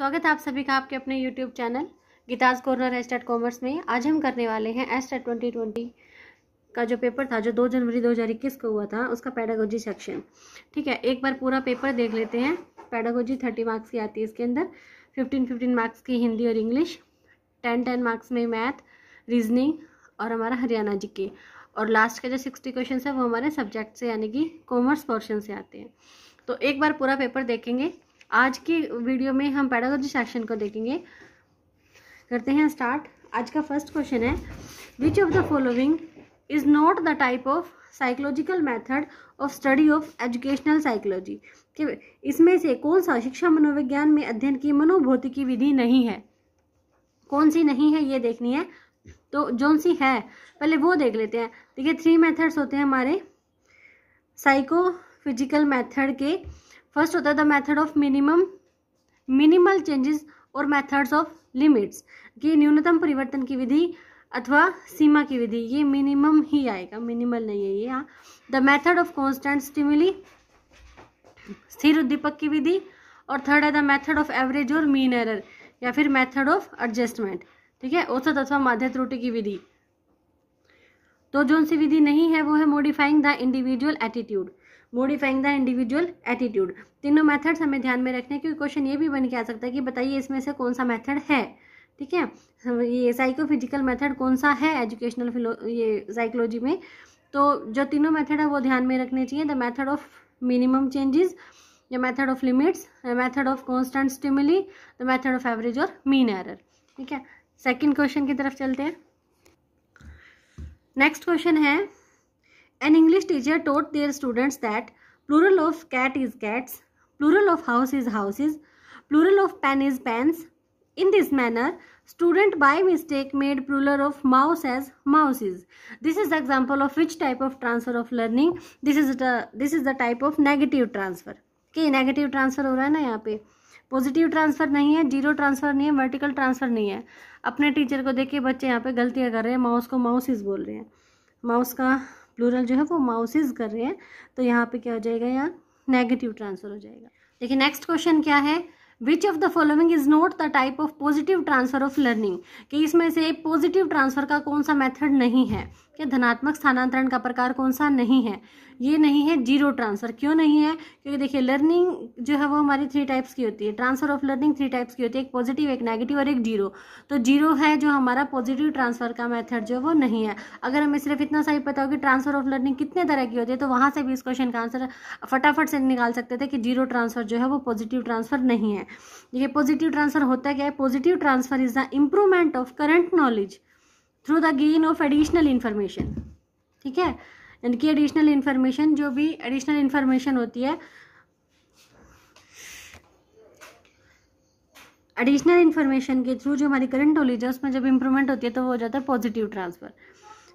स्वागत है आप सभी का आपके अपने YouTube channel Geeta's corner estate commerce में आज हम करने वाले हैं एस्टेट ट्वेंटी ट्वेंटी का जो पेपर था जो 2 जनवरी 2021 को हुआ था उसका पैडागोजी सेक्शन ठीक है एक बार पूरा पेपर देख लेते हैं पैडागोजी थर्टी मार्क्स की आती है इसके अंदर फिफ्टीन फिफ्टीन मार्क्स की हिंदी और इंग्लिश टेन टेन मार्क्स में मैथ रीजनिंग और हमारा हरियाणा जी के और लास्ट के जो सिक्सटी क्वेश्चन है वो हमारे सब्जेक्ट से यानी कि कॉमर्स पोर्शन से आते हैं तो एक बार पूरा पेपर देखेंगे आज के वीडियो में हम पैडागोजी सेक्शन को देखेंगे करते हैं स्टार्ट आज का फर्स्ट क्वेश्चन है which of the following is not the type of psychological method of study of educational psychology इसमें से कौन सा शिक्षा मनोविज्ञान में अध्ययन की मनोभौतिकी विधि नहीं है कौन सी नहीं है ये देखनी है तो जौन सी है पहले वो देख लेते हैं देखिए थ्री मेथड्स होते हैं हमारे साइको फिजिकल मेथड के फर्स्ट होता है the method of minimum minimal changes और मैथड्स ऑफ लिमिट्स कि न्यूनतम परिवर्तन की विधि अथवा सीमा की विधि ये मिनिमम ही आएगा मिनिमल नहीं है ये हाँ the method of constant stimuli स्थिर उद्दीपक की विधि और थर्ड है द मैथड ऑफ एवरेज और मीन एरर या फिर मैथड ऑफ एडजस्टमेंट ठीक है औसत अथवा माध्य त्रुटि की विधि तो जो सी विधि नहीं है वो है modifying the individual attitude modifying the individual attitude तीनों मेथड्स हमें ध्यान में रखने क्योंकि क्वेश्चन ये भी बन के आ सकता है कि बताइए इसमें से कौन सा मेथड है ठीक है ये साइको फिजिकल मैथड कौन सा है एजुकेशनल फिलो ये साइकोलॉजी में तो जो तीनों मेथड है वो ध्यान में रखने चाहिए the method of minimum changes the method of limits the method of constant stimuli the method of average और मीन एरर ठीक है सेकेंड क्वेश्चन की तरफ चलते हैं नेक्स्ट क्वेश्चन है An English teacher taught their students that plural of cat is cats, plural of house is houses, plural of pen is pens. In this manner, student by mistake made plural of mouse as mouses. This is example of which type of transfer of learning. This is the this is the type of negative transfer. कि negative transfer हो रहा है ना यहाँ पे positive transfer नहीं है zero transfer नहीं है वर्टिकल ट्रांसफ़र नहीं है अपने टीचर को देख के बच्चे यहाँ पे गलतियाँ कर रहे हैं माउस को माउसिस बोल रहे हैं माउस का प्लूरल जो है वो माउसेज कर रहे हैं तो यहाँ पे क्या हो जाएगा यहाँ नेगेटिव ट्रांसफ़र हो जाएगा देखिए नेक्स्ट क्वेश्चन क्या है which of the following is not the type of positive transfer of learning कि इसमें से पॉजिटिव ट्रांसफर का कौन सा मेथड नहीं है कि धनात्मक स्थानांतरण का प्रकार कौन सा नहीं है ये नहीं है जीरो ट्रांसफर क्यों नहीं है क्योंकि देखिए लर्निंग जो है वो हमारी थ्री टाइप्स की होती है transfer of learning three types की होती है एक पॉजिटिव एक नेगेटिव और एक जीरो तो जीरो है जो हमारा पॉजिटिव ट्रांसफर का मेथड जो है वो नहीं है अगर हमें सिर्फ इतना सा ही पता हो कि ट्रांसफर ऑफ लर्निंग कितने तरह की होती है तो वहाँ से भी इस क्वेश्चन का आंसर फटाफट से निकाल सकते थे कि जीरो ट्रांसफर जो है वो पॉजिटिव ट्रांसफर नहीं है देखिए पॉजिटिव ट्रांसफर होता क्या है positive transfer is the improvement of current knowledge through the gain of additional information ठीक है यानी कि एडिशनल इन्फॉर्मेशन जो भी एडिशनल इन्फॉर्मेशन होती है एडिशनल इन्फॉर्मेशन के थ्रू जो हमारी करंट नॉलेज है उसमें जब इम्प्रूवमेंट होती है तो वो हो जाता है पॉजिटिव ट्रांसफर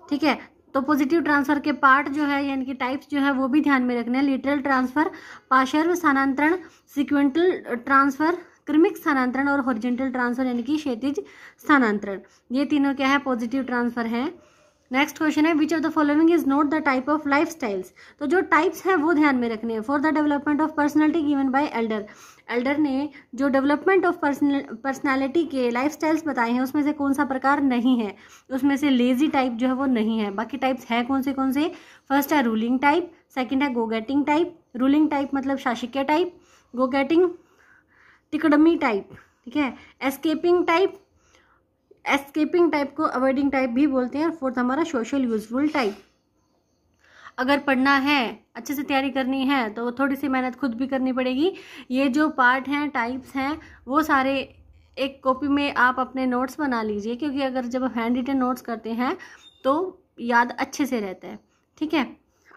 ठीक है तो पॉजिटिव ट्रांसफर के पार्ट जो है यानी कि टाइप्स जो है वो भी ध्यान में रखने हैं लिटरल ट्रांसफर पाशर्व स्थानांतरण सिक्वेंटल ट्रांसफर क्रमिक स्थानांतरण और हॉरिजेंटल ट्रांसफर यानी कि क्षेत्रिज स्थानांतरण ये तीनों क्या है पॉजिटिव ट्रांसफर है नेक्स्ट क्वेश्चन है which of the following is not the type of lifestyles तो जो टाइप्स हैं वो ध्यान में रखने हैं for the development of personality given by Adler Adler ने जो डेवलपमेंट ऑफ पर्सनल पर्सनैलिटी के लाइफ स्टाइल्स बताए हैं उसमें से कौन सा प्रकार नहीं है उसमें से लेज़ी टाइप जो है वो नहीं है बाकी टाइप्स हैं कौन से कौन से फर्स्ट है रूलिंग टाइप सेकेंड है go getting type ruling type मतलब शासकीय टाइप गो गेटिंग टिकडमी टाइप ठीक है एस्केपिंग टाइप एस्केपिंग टाइप को अवॉइडिंग टाइप भी बोलते हैं और फोर्थ हमारा सोशल यूजफुल टाइप अगर पढ़ना है अच्छे से तैयारी करनी है तो थोड़ी सी मेहनत खुद भी करनी पड़ेगी ये जो पार्ट हैं टाइप्स हैं वो सारे एक कॉपी में आप अपने नोट्स बना लीजिए क्योंकि अगर जब आप हैंड रिटन नोट्स करते हैं तो याद अच्छे से रहता है ठीक है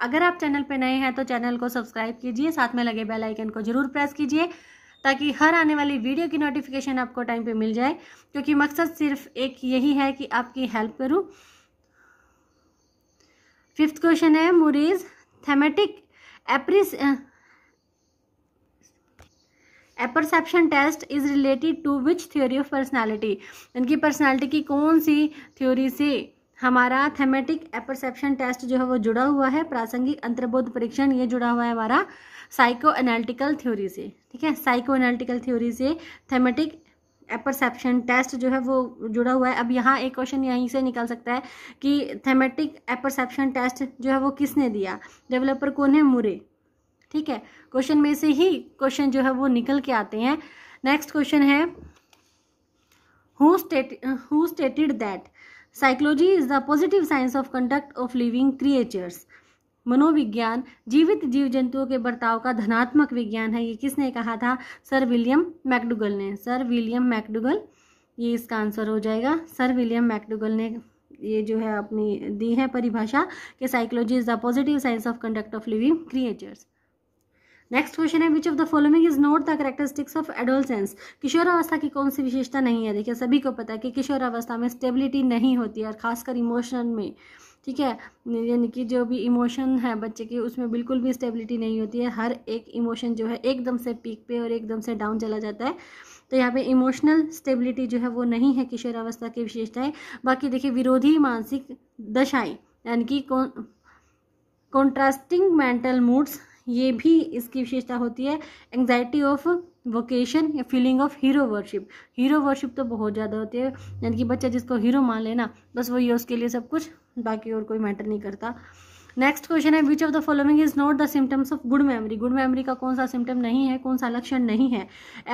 अगर आप चैनल पर नए हैं तो चैनल को सब्सक्राइब कीजिए साथ में लगे बेल आइकन को जरूर प्रेस कीजिए ताकि हर आने वाली वीडियो की नोटिफिकेशन आपको टाइम पे मिल जाए क्योंकि मकसद सिर्फ एक यही है कि आपकी हेल्प करूँ फिफ्थ क्वेश्चन है Murray's thematic apper apperception test is related to which theory of personality इनकी पर्सनैलिटी की कौन सी थ्योरी से हमारा थेमेटिक एपरसेप्शन टेस्ट जो है वो जुड़ा हुआ है प्रासंगिक अंतर्बोध परीक्षण ये जुड़ा हुआ है हमारा साइको एनालिटिकल थ्योरी से ठीक है साइको एनालिटिकल थ्योरी से थेमेटिक एपरसेप्शन टेस्ट जो है वो जुड़ा हुआ है अब यहाँ एक क्वेश्चन यहीं से निकल सकता है कि थेमेटिक एपरसेप्शन टेस्ट जो है वो किसने दिया डेवलपर कौन है मुरे ठीक है क्वेश्चन में से ही क्वेश्चन जो है वो निकल के आते हैं नेक्स्ट क्वेश्चन है who state who stated that psychology is the positive science of conduct of living creatures मनोविज्ञान जीवित जीव जंतुओं के बर्ताव का धनात्मक विज्ञान है ये किसने कहा था सर विलियम मैकडुगल ने सर विलियम मैकडुगल ये इसका आंसर हो जाएगा सर विलियम मैकडुगल ने ये जो है अपनी दी है परिभाषा कि psychology is the positive science of conduct of living creatures next question है which of the following is not the characteristics of adolescence किशोरावस्था की कौन सी विशेषता नहीं है देखिए सभी को पता है कि किशोरावस्था में स्टेबिलिटी नहीं होती है और खासकर इमोशन में ठीक है यानी कि जो भी इमोशन है बच्चे की उसमें बिल्कुल भी स्टेबिलिटी नहीं होती है हर एक इमोशन जो है एकदम से पीक पे और एकदम से डाउन चला जाता है तो यहाँ पे इमोशनल स्टेबिलिटी जो है वो नहीं है किशोरावस्था की विशेषताएँ बाकी देखिए विरोधी मानसिक दशाएँ यानी कि कॉन्ट्रास्टिंग मेंटल मूड्स ये भी इसकी विशेषता होती है एंग्जाइटी ऑफ वोकेशन या feeling of hero worship hero worship तो बहुत ज़्यादा होती है यानी कि बच्चा जिसको हीरो मान लेना बस वही उसके लिए सब कुछ बाकी और कोई मैटर नहीं करता नेक्स्ट क्वेश्चन है which of the following is not the symptoms of good memory good memory का कौन सा सिम्टम नहीं है कौन सा लक्षण नहीं है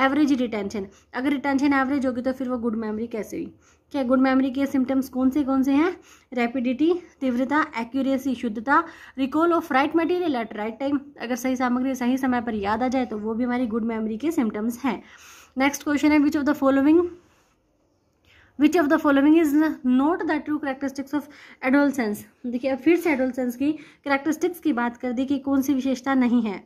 एवरेज रिटेंशन अगर रिटेंशन एवरेज होगी तो फिर वो गुड मेमोरी कैसे हुई क्या गुड मेमोरी के सिम्टम्स कौन से कौन से हैं रैपिडिटी तीव्रता एक्यूरेसी शुद्धता recall of right material at right time अगर सही सामग्री सही समय पर याद आ जाए तो वो भी हमारी गुड मेमोरी के सिम्टम्स हैं नेक्स्ट क्वेश्चन है which of the following which of the following is not the true characteristics of adolescence देखिए अब फिर से एडोलसेंस की करेक्टरिस्टिक्स की बात कर दी कि कौन सी विशेषता नहीं है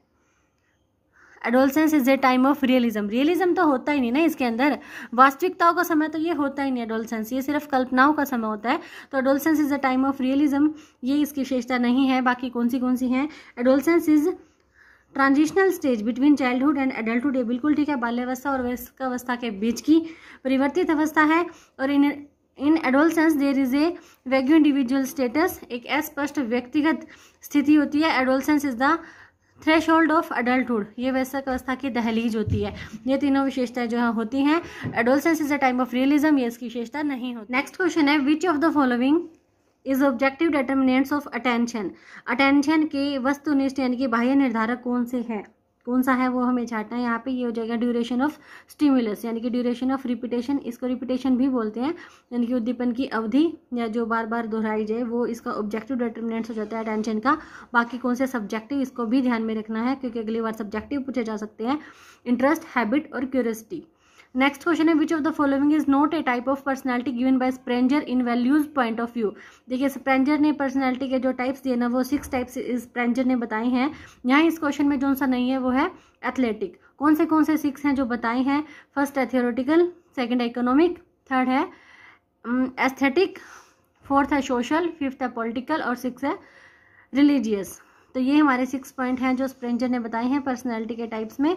adolescence is a time of realism realism तो होता ही नहीं ना इसके अंदर वास्तविकताओं का समय तो ये होता ही नहीं एडोलसेंस ये सिर्फ कल्पनाओं का समय होता है तो adolescence is a time of realism ये इसकी विशेषता नहीं है बाकी कौन सी कौन सी है adolescence is transitional stage between childhood and adulthood ये बिल्कुल ठीक है बाल्यावस्था और अवस्था के बीच की परिवर्तित अवस्था है और in in adolescence there is a vague individual status एक अस्पष्ट व्यक्तिगत स्थिति होती है adolescence is the threshold of adulthood ये वैसा अवस्था की दहलीज होती है ये तीनों विशेषताएं जो है होती हैं adolescence is a time of realism ये इसकी विशेषता नहीं होती नेक्स्ट क्वेश्चन है which of the following is objective determinants of attention attention के वस्तुनिष्ठ यानी कि बाह्य निर्धारक कौन से हैं कौन सा है वो हमें छाटना है यहाँ पे ये हो जाएगा ड्यूरेशन ऑफ स्टिमुलस यानी कि ड्यूरेशन ऑफ रिपीटेशन इसको रिपीटेशन भी बोलते हैं यानी कि उद्दीपन की अवधि या जो बार बार दोहराई जाए वो इसका ऑब्जेक्टिव डिटर्मिनेंट्स हो जाता है अटेंशन का बाकी कौन से सब्जेक्टिव इसको भी ध्यान में रखना है क्योंकि अगली बार सब्जेक्टिव पूछे जा सकते हैं इंटरेस्ट हैबिट और क्यूरसिटी नेक्स्ट क्वेश्चन है which of the following is not a type of personality given by Spranger in values point of view देखिए स्प्रेंजर ने पर्सनैलिटी के जो टाइप्स दिए ना वो सिक्स टाइप्स स्प्रेंजर ने बताए हैं यहाँ इस क्वेश्चन में जो सा नहीं है वो है एथलेटिक कौन से कौन से सिक्स हैं जो बताए हैं फर्स्ट है थियोरटिकल um, सेकेंड है इकोनॉमिक थर्ड है एस्थेटिक फोर्थ है सोशल फिफ्थ है पॉलिटिकल और सिक्स है रिलीजियस तो ये हमारे सिक्स पॉइंट हैं जो स्प्रेंजर ने बताए हैं पर्सनैलिटी के टाइप्स में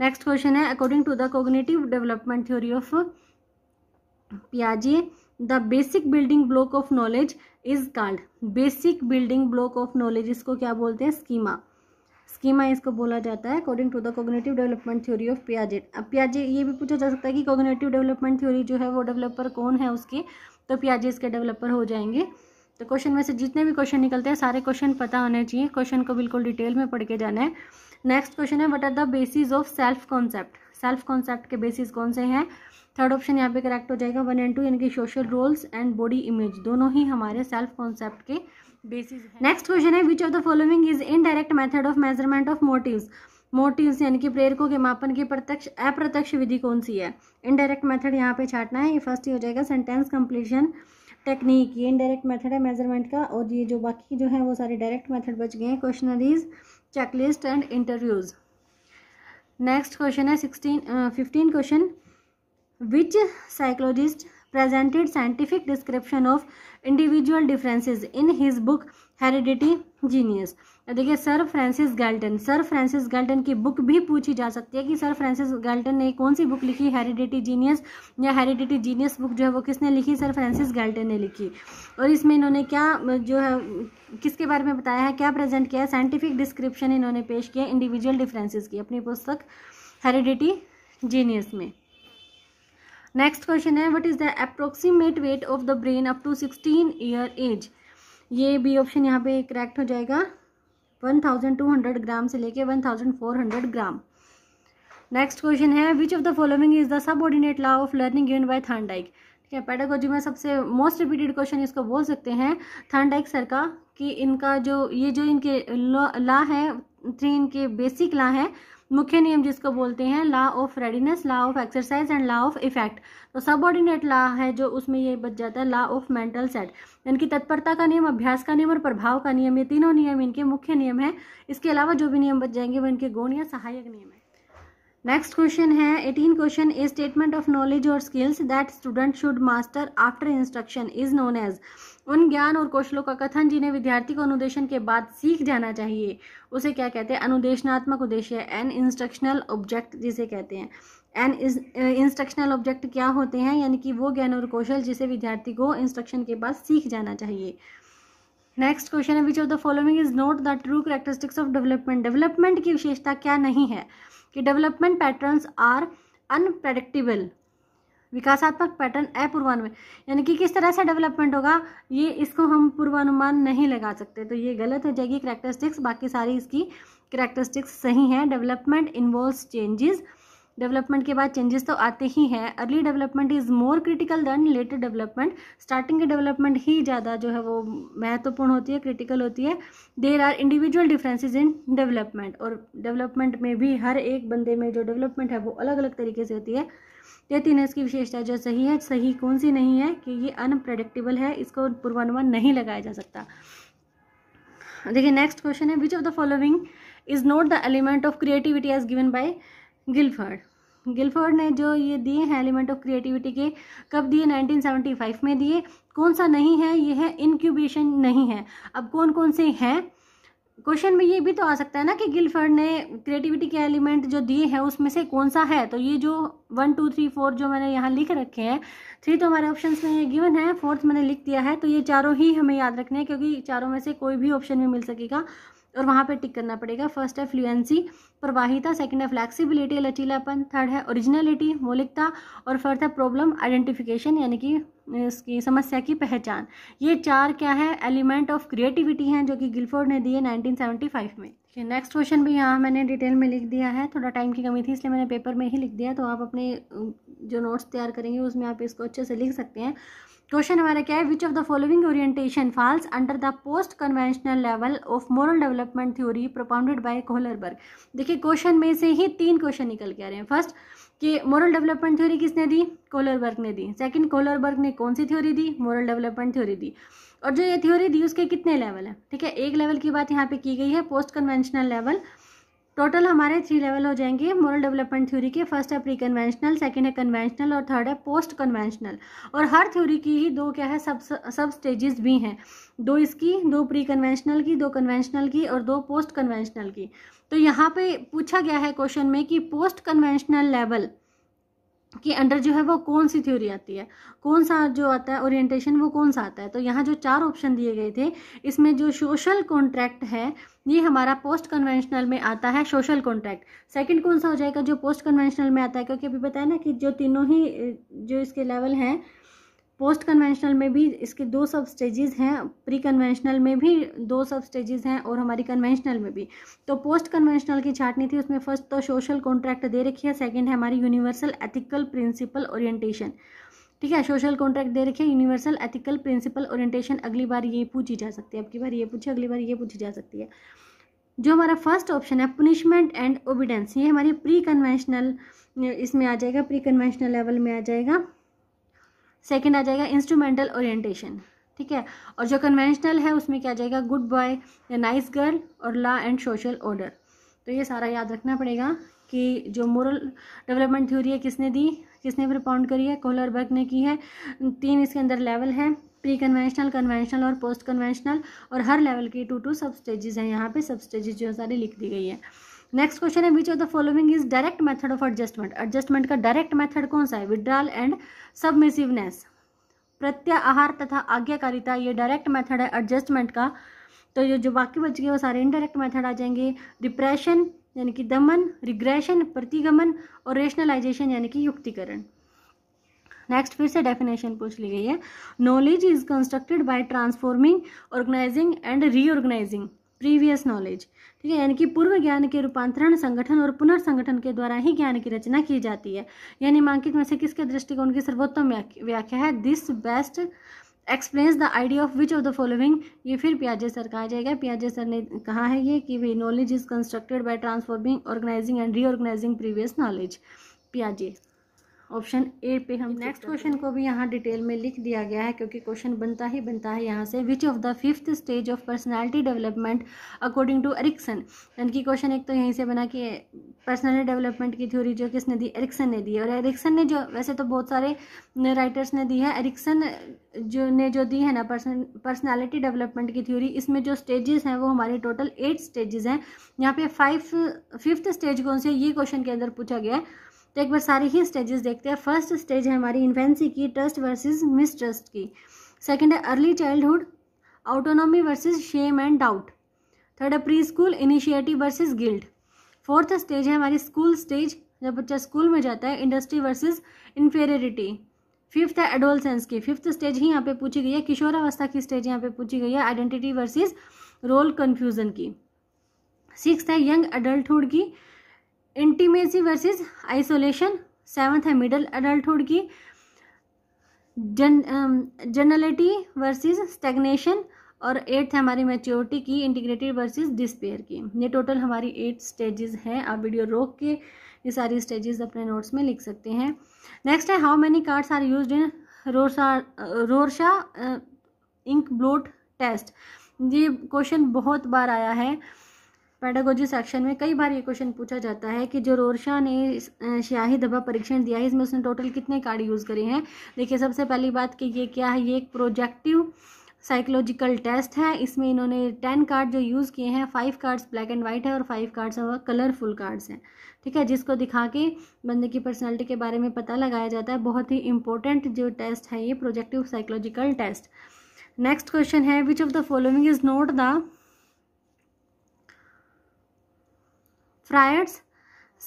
नेक्स्ट क्वेश्चन है according to the cognitive development theory of पियाजी the basic building block of knowledge is called basic building block of knowledge इसको क्या बोलते हैं स्कीमा स्कीमा इसको बोला जाता है according to the cognitive development theory of पियाजे अब पियाजे ये भी पूछा जा सकता है कि कोग्नेटिव डेवलपमेंट थ्योरी जो है वो डेवलपर कौन है उसके तो पियाजे इसके डेवलपर हो जाएंगे तो क्वेश्चन में से जितने भी क्वेश्चन निकलते हैं सारे क्वेश्चन पता होने चाहिए क्वेश्चन को बिल्कुल डिटेल में पढ़ के जाना है नेक्स्ट क्वेश्चन है what are the basis of self concept self concept के बेसिस कौन से हैं थर्ड ऑप्शन यहाँ पे करेक्ट हो जाएगा वन एंड टू यानी कि social roles and body image दोनों ही हमारे सेल्फ कॉन्सेप्ट के बेसिस हैं नेक्स्ट क्वेश्चन है which of the following is indirect method of measurement of motives motives यानी कि प्रेरकों के मापन की प्रत्यक्ष अप्रत्यक्ष विधि कौन सी है इनडायरेक्ट मेथड यहाँ पे छाटना है ये फर्स्ट ये हो जाएगा सेंटेंस कंप्लीशन टेक्निक ये इनडायरेक्ट मेथड है मेजरमेंट का और ये जो बाकी जो है वो सारे डायरेक्ट मेथड बच गए हैं questionnaires checklist and interviews next question is 16 uh, 15 question which psychologist presented scientific description of individual differences in his book heredity genius देखिए sir Francis Galton sir Francis Galton की बुक भी पूछी जा सकती है कि सर फ्रांसिस गैल्टन ने कौन सी बुक लिखी हेरिडिटी जीनियस या हेरिडिटी जीनियस बुक जो है वो किसने लिखी सर फ्रांसिस गैल्टन ने लिखी और इसमें इन्होंने क्या जो है किसके बारे में बताया है क्या प्रेजेंट किया है साइंटिफिक डिस्क्रिप्शन इन्होंने पेश किया इंडिविजुअल डिफ्रेंसिस की अपनी पुस्तक हेरिडिटी जीनियस में नेक्स्ट क्वेश्चन है what is the approximate weight of the brain up to sixteen year age ये बी ऑप्शन यहाँ पे करेक्ट हो जाएगा one thousand two hundred gram से लेके one thousand four hundred gram next question है which of the following is the subordinate law of learning given by Dike ठीक है पैडागोजी में सबसे मोस्ट रिपीटेड क्वेश्चन इसको बोल सकते हैं डाइक सर का कि इनका जो ये जो इनके लॉ है थ्री इनके बेसिक लॉ है मुख्य नियम जिसको बोलते हैं law of readiness law of exercise and law of effect तो सबऑर्डिनेट लॉ है जो उसमें ये बच जाता है लॉ ऑफ मेंटल सेट इनकी तत्परता का नियम अभ्यास का नियम और प्रभाव का नियम ये तीनों नियम इनके मुख्य नियम है इसके अलावा जो भी नियम बच जाएंगे वो इनके गौण या सहायक नियम है नेक्स्ट क्वेश्चन है eighteen question a statement of knowledge और skills that student should master after instruction is known as उन ज्ञान और कौशलों का कथन जिन्हें विद्यार्थी को अनुदेशन के बाद सीख जाना चाहिए उसे क्या कहते हैं अनुदेशनात्मक उद्देश्य एन इंस्ट्रक्शनल ऑब्जेक्ट जिसे कहते हैं एन इंस्ट्रक्शनल ऑब्जेक्ट क्या होते हैं यानी कि वो ज्ञान और कौशल जिसे विद्यार्थी को इंस्ट्रक्शन के बाद सीख जाना चाहिए नेक्स्ट क्वेश्चन है which of the following is not the true characteristics of development development की विशेषता क्या नहीं है कि डेवलपमेंट पैटर्न्स आर अनप्रडिक्टेबल विकासात्मक पैटर्न अपूर्वानुमान यानी कि किस तरह से डेवलपमेंट होगा ये इसको हम पूर्वानुमान नहीं लगा सकते तो ये गलत हो जाएगी करैक्टरिस्टिक्स बाकी सारी इसकी करैक्टरिस्टिक्स सही हैं डेवलपमेंट इन्वॉल्व चेंजेस डेवलपमेंट के बाद चेंजेस तो आते ही हैं early development is more critical than later development starting के डेवलपमेंट ही ज़्यादा जो है वो महत्वपूर्ण होती है क्रिटिकल होती है there are individual differences in development और डेवलपमेंट में भी हर एक बंदे में जो डेवलपमेंट है वो अलग अलग तरीके से होती है कहती तीनों इसकी विशेषता जो सही है सही कौन सी नहीं है कि ये अनप्रडिक्टेबल है इसको पूर्वानुमान नहीं लगाया जा सकता देखिए नेक्स्ट क्वेश्चन है which of the following is not the element of creativity as given by Guilford Guilford ने जो ये दिए हैं एलिमेंट ऑफ क्रिएटिविटी के कब दिए 1975 में दिए कौन सा नहीं है ये है इनक्यूबेशन नहीं है अब कौन कौन से हैं क्वेश्चन में ये भी तो आ सकता है ना कि गिलफर्ड ने क्रिएटिविटी के एलिमेंट जो दिए हैं उसमें से कौन सा है तो ये जो वन टू थ्री फोर जो मैंने यहाँ लिख रखे हैं थ्री तो हमारे ऑप्शंस में ये गिवन है फोर्थ मैंने लिख दिया है तो ये चारों ही हमें याद रखने हैं क्योंकि चारों में से कोई भी ऑप्शन में मिल सकेगा और वहाँ पे टिक करना पड़ेगा फर्स्ट है फ्लुएंसी प्रवाहिता सेकंड है फ्लैक्सिबिलिटी लचीलापन थर्ड है ओरिजिनलिटी मौलिकता और फोर्थ है प्रॉब्लम आइडेंटिफिकेशन यानी कि इसकी समस्या की पहचान ये चार क्या है एलिमेंट ऑफ क्रिएटिविटी हैं जो कि गिलफोर्ड ने दिए 1975 में ठीक है नेक्स्ट क्वेश्चन भी यहाँ मैंने डिटेल में लिख दिया है थोड़ा टाइम की कमी थी इसलिए मैंने पेपर में ही लिख दिया तो आप अपने जो नोट्स तैयार करेंगे उसमें आप इसको अच्छे से लिख सकते हैं क्वेश्चन हमारा क्या है which of the following orientation falls under the post conventional level of moral development theory propounded by Kohlberg देखिए क्वेश्चन में से ही तीन क्वेश्चन निकल के आ रहे हैं फर्स्ट कि मॉरल डेवलपमेंट थ्योरी किसने दी कोहलरबर्ग ने दी सेकंड कोहलरबर्ग ने कौन सी थ्योरी दी मॉरल डेवलपमेंट थ्योरी दी और जो ये थ्योरी दी उसके कितने लेवल है ठीक है एक लेवल की बात यहाँ पे की गई है पोस्ट कन्वेंशनल लेवल टोटल हमारे थ्री लेवल हो जाएंगे मॉरल डेवलपमेंट थ्योरी के फर्स्ट है प्री कन्वेंशनल सेकेंड है कन्वेंशनल और थर्ड है पोस्ट कन्वेंशनल और हर थ्योरी की ही दो क्या है सब सब स्टेजेस भी हैं दो इसकी दो प्री कन्वेंशनल की दो कन्वेंशनल की और दो पोस्ट कन्वेंशनल की तो यहाँ पे पूछा गया है क्वेश्चन में कि पोस्ट कन्वेंशनल लेवल के अंडर जो है वो कौन सी थ्योरी आती है कौन सा जो आता है ओरिएंटेशन वो कौन सा आता है तो यहाँ जो चार ऑप्शन दिए गए थे इसमें जो सोशल कॉन्ट्रैक्ट है ये हमारा पोस्ट कन्वेंशनल में आता है सोशल कॉन्ट्रैक्ट सेकंड कौन सा हो जाएगा जो पोस्ट कन्वेंशनल में आता है क्योंकि अभी बताया ना कि जो तीनों ही जो इसके लेवल हैं पोस्ट कन्वेंशनल में भी इसके दो सब स्टेजेस हैं प्री कन्वेंशनल में भी दो सब स्टेजेस हैं और हमारी कन्वेंशनल में भी तो पोस्ट कन्वेंशनल की छाटनी थी उसमें फर्स्ट तो सोशल कॉन्ट्रैक्ट दे रखी है सेकंड है हमारी यूनिवर्सल एथिकल प्रिंसिपल ओरिएंटेशन ठीक है सोशल कॉन्ट्रैक्ट दे है यूनिवर्सल एथिकल प्रिंसिपल ओरिएंटेशन अगली बार ये पूछी जा सकती है अब की बार ये पूछी अगली बार ये पूछी जा सकती है जो हमारा फर्स्ट ऑप्शन है पुनिशमेंट एंड ओबिडेंस ये हमारी प्री कन्वेंशनल इसमें आ जाएगा प्री कन्वेंशनल लेवल में आ जाएगा सेकेंड आ जाएगा इंस्ट्रूमेंटल ओरिएंटेशन ठीक है और जो कन्वेंशनल है उसमें क्या आ जाएगा गुड बॉय या नाइस गर्ल और लॉ एंड सोशल ऑर्डर तो ये सारा याद रखना पड़ेगा कि जो मोरल डेवलपमेंट थ्योरी है किसने दी किसने प्रपाउंड करी है कोहलर बर्ग ने की है तीन इसके अंदर लेवल है प्री कन्वेंशनल कन्वेंशनल और पोस्ट कन्वेंशनल और हर लेवल की टू टू सब स्टेजेज़ हैं यहाँ पे सब स्टेजेज जो सारी लिख दी गई है नेक्स्ट क्वेश्चन है which of the following is direct method of adjustment adjustment का डायरेक्ट मेथड कौन सा है विड्रॉल एंड सबमिसिवनेस प्रत्याहार तथा आज्ञाकारिता ये डायरेक्ट मेथड है एडजस्टमेंट का तो ये जो बाकी बच गए वो सारे इनडायरेक्ट मेथड आ जाएंगे डिप्रेशन यानी कि दमन रिग्रेशन प्रतिगमन और रेशनलाइजेशन यानी कि युक्तिकरण नेक्स्ट फिर से डेफिनेशन पूछ ली गई है knowledge is constructed by transforming organizing and reorganizing previous knowledge ठीक है यानी कि पूर्व ज्ञान के रूपांतरण संगठन और पुनर्संगठन के द्वारा ही ज्ञान की रचना की जाती है यानी मांकित में से किसके दृष्टिकोण की सर्वोत्तम व्याख्या है this best explains the idea of which of the following ये फिर पियाजे सर कहा जाएगा पियाजे सर ने कहा है ये कि वे knowledge is constructed by transforming organizing and reorganizing previous knowledge पियाजे ऑप्शन ए पे हम नेक्स्ट क्वेश्चन को भी यहाँ डिटेल में लिख दिया गया है क्योंकि क्वेश्चन बनता ही बनता है यहाँ से which of the fifth stage of personality development according to Erikson यानी कि क्वेश्चन एक तो यहीं से बना कि पर्सनैलिटी डेवलपमेंट की थ्योरी जो किसने दी एरिक्सन ने दी और एरिक्सन ने जो वैसे तो बहुत सारे राइटर्स ने दी है एरिक्सन जो ने जो दी है ना पर्सन पर्सनैलिटी डेवलपमेंट की थ्योरी इसमें जो स्टेजेस हैं वो हमारे टोटल एट स्टेजेस हैं यहाँ पे फाइव फिफ्थ स्टेज कौन से ये क्वेश्चन के अंदर पूछा गया है तो एक बार सारी ही स्टेजेस देखते हैं फर्स्ट स्टेज है हमारी इन्फेंसी की ट्रस्ट वर्सेस मिसट्रस्ट की सेकेंड है early childhood autonomy versus shame and doubt third है preschool initiative versus guilt fourth stage है हमारी स्कूल स्टेज जब बच्चा स्कूल में जाता है इंडस्ट्री वर्सेज इन्फेरियरिटी फिफ्थ है एडोलसेंस की फिफ्थ स्टेज ही यहाँ पे पूछी गई है किशोरावस्था की स्टेज यहाँ पे पूछी गई है आइडेंटिटी वर्सेज रोल कन्फ्यूजन की सिक्स है यंग एडल्टहुड की इंटीमेसी वर्सेस आइसोलेशन सेवन्थ है मिडल एडल्टहुड की जन जनलिटी वर्सेस स्टेगनेशन और एट्थ है हमारी मेच्योरिटी की इंटीग्रेटेड वर्सेस डिस्पेयर की ये टोटल हमारी एट स्टेजेस हैं आप वीडियो रोक के ये सारी स्टेजेस अपने नोट्स में लिख सकते हैं नेक्स्ट है how many cards are used in Rorschach Rorschach ink blot test ये क्वेश्चन बहुत बार आया है पैडागोजी सेक्शन में कई बार ये क्वेश्चन पूछा जाता है कि जो रोरशा ने शाही दबा परीक्षण दिया है इसमें उसने टोटल कितने कार्ड यूज़ करे हैं देखिए सबसे पहली बात कि ये क्या है ये एक प्रोजेक्टिव साइकोलॉजिकल टेस्ट है इसमें इन्होंने टेन कार्ड जो यूज़ किए हैं five cards black and white है और फाइव कार्ड्स कलरफुल कार्ड्स हैं ठीक है जिसको दिखा के बंदे की पर्सनैलिटी के बारे में पता लगाया जाता है बहुत ही इंपॉर्टेंट जो टेस्ट है ये projective psychological test next question है which of the following is not the Freud's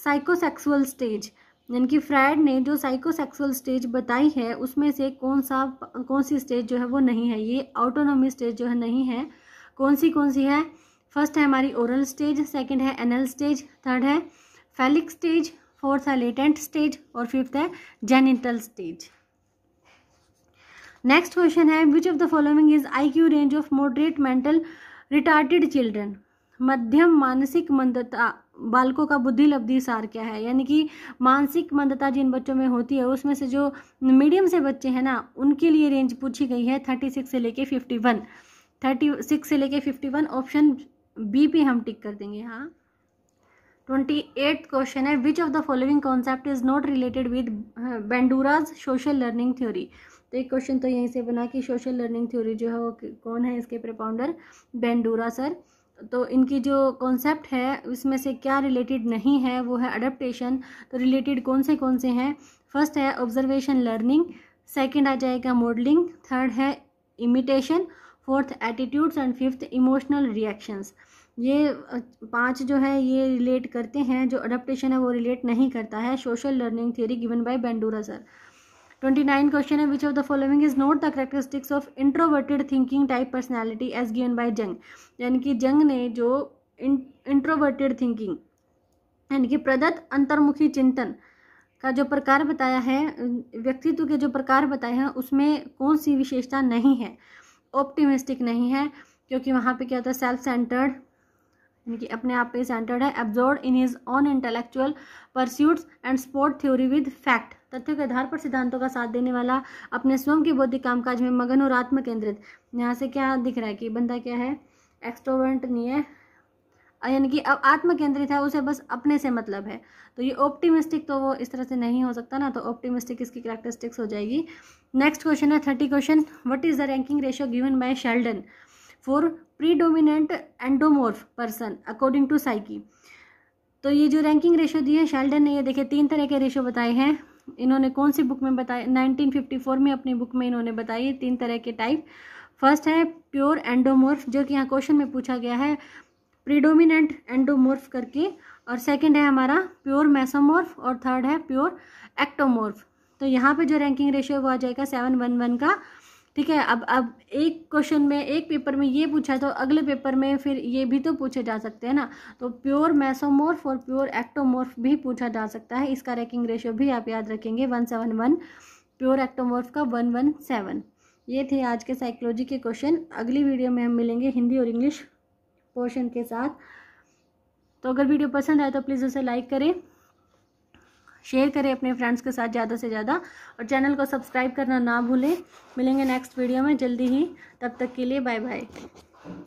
psychosexual stage यानी कि फ्रायड ने जो साइकोसेक्सुअल स्टेज बताई है उसमें से कौन सा कौन सी स्टेज जो है वो नहीं है ये ऑटोनोमी स्टेज जो है नहीं है कौन सी कौन सी है फर्स्ट है हमारी ओरल स्टेज सेकंड है एनल स्टेज थर्ड है फैलिक स्टेज फोर्थ है लेटेंट स्टेज और फिफ्थ है जेनिटल स्टेज नेक्स्ट क्वेश्चन है which of the following is I Q range of moderate mental retarded children मध्यम मानसिक मंदता बालकों का बुद्धि लब्धि सार क्या है यानी कि मानसिक मंदता जिन बच्चों में होती है उसमें से जो मीडियम से बच्चे हैं ना उनके लिए रेंज पूछी गई है थर्टी सिक्स से लेके फिफ्टी वन थर्टी सिक्स से लेके फिफ्टी वन ऑप्शन बी पे हम टिक कर देंगे हाँ ट्वेंटी एट क्वेश्चन है which of the following concept is not related with Bandura's social learning theory तो एक क्वेश्चन तो यहीं से बना कि सोशल लर्निंग थ्योरी जो है वो कौन है इसके प्रपाउंडर बेंडूरा सर तो इनकी जो कॉन्सेप्ट है उसमें से क्या रिलेटेड नहीं है वो है अडेप्टशन तो रिलेटेड कौन से कौन से हैं फर्स्ट है ऑब्जर्वेशन लर्निंग सेकेंड आ जाएगा मॉडलिंग थर्ड है imitation fourth attitudes and fifth emotional reactions ये पांच जो है ये रिलेट करते हैं जो अडेप्टशन है वो रिलेट नहीं करता है social learning theory given by Bandura sir twenty nine question है which of the following is not the characteristics of introverted thinking type personality as given by Jung यानी कि जंग ने जो इंट्रोवर्टेड थिंकिंग यानी कि प्रदत्त अंतर्मुखी चिंतन का जो प्रकार बताया है व्यक्तित्व के जो प्रकार बताए हैं उसमें कौन सी विशेषता नहीं है ऑप्टिमिस्टिक नहीं है क्योंकि वहाँ पे क्या होता है सेल्फ सेंटर्ड यानी कि अपने आप पे सेंटर्ड है absorbed in his own intellectual pursuits and support theory with fact तथ्यों के आधार पर सिद्धांतों का साथ देने वाला अपने स्वयं के बौद्धिक कामकाज में मगन और आत्म केंद्रित यहाँ से क्या दिख रहा है कि बंदा क्या है एक्सट्रोवर्ट नहीं है यानी कि अब आत्म केंद्रित है उसे बस अपने से मतलब है तो ये ऑप्टिमिस्टिक तो वो इस तरह से नहीं हो सकता ना तो ऑप्टिमिस्टिक इसकी करेक्टरिस्टिक्स हो जाएगी नेक्स्ट क्वेश्चन है thirty question what is the ranking ratio given by Sheldon for predominant endomorph person according to psyche तो ये जो रैंकिंग रेशियो दी है शेल्डन ने ये देखे तीन तरह के रेशियो बताए हैं इन्होंने कौन सी बुक में बताया 1954 में अपनी बुक में इन्होंने बताई तीन तरह के टाइप फर्स्ट है प्योर एंडोमोर्फ जो कि यहाँ क्वेश्चन में पूछा गया है प्रीडोमिनेंट एंडोमोर्फ करके और सेकंड है हमारा प्योर मैसोमोर्फ और थर्ड है प्योर एक्टोमोर्फ तो यहाँ पे जो रैंकिंग रेशियो वो आ जाएगा सेवन वन वन का ठीक है अब अब एक क्वेश्चन में एक पेपर में ये पूछा है तो अगले पेपर में फिर ये भी तो पूछे जा सकते हैं ना तो प्योर मैसोमोर्फ और प्योर एक्टोमोर्फ भी पूछा जा सकता है इसका रैकिंग रेशियो भी आप याद रखेंगे one seven one pure ectomorph का वन वन सेवन ये थे आज के साइकोलॉजी के क्वेश्चन अगली वीडियो में हम मिलेंगे हिंदी और इंग्लिश पोर्शन के साथ तो अगर वीडियो पसंद आए तो प्लीज़ उसे लाइक करें शेयर करें अपने फ्रेंड्स के साथ ज़्यादा से ज़्यादा और चैनल को सब्सक्राइब करना ना भूलें मिलेंगे नेक्स्ट वीडियो में जल्दी ही तब तक के लिए बाय बाय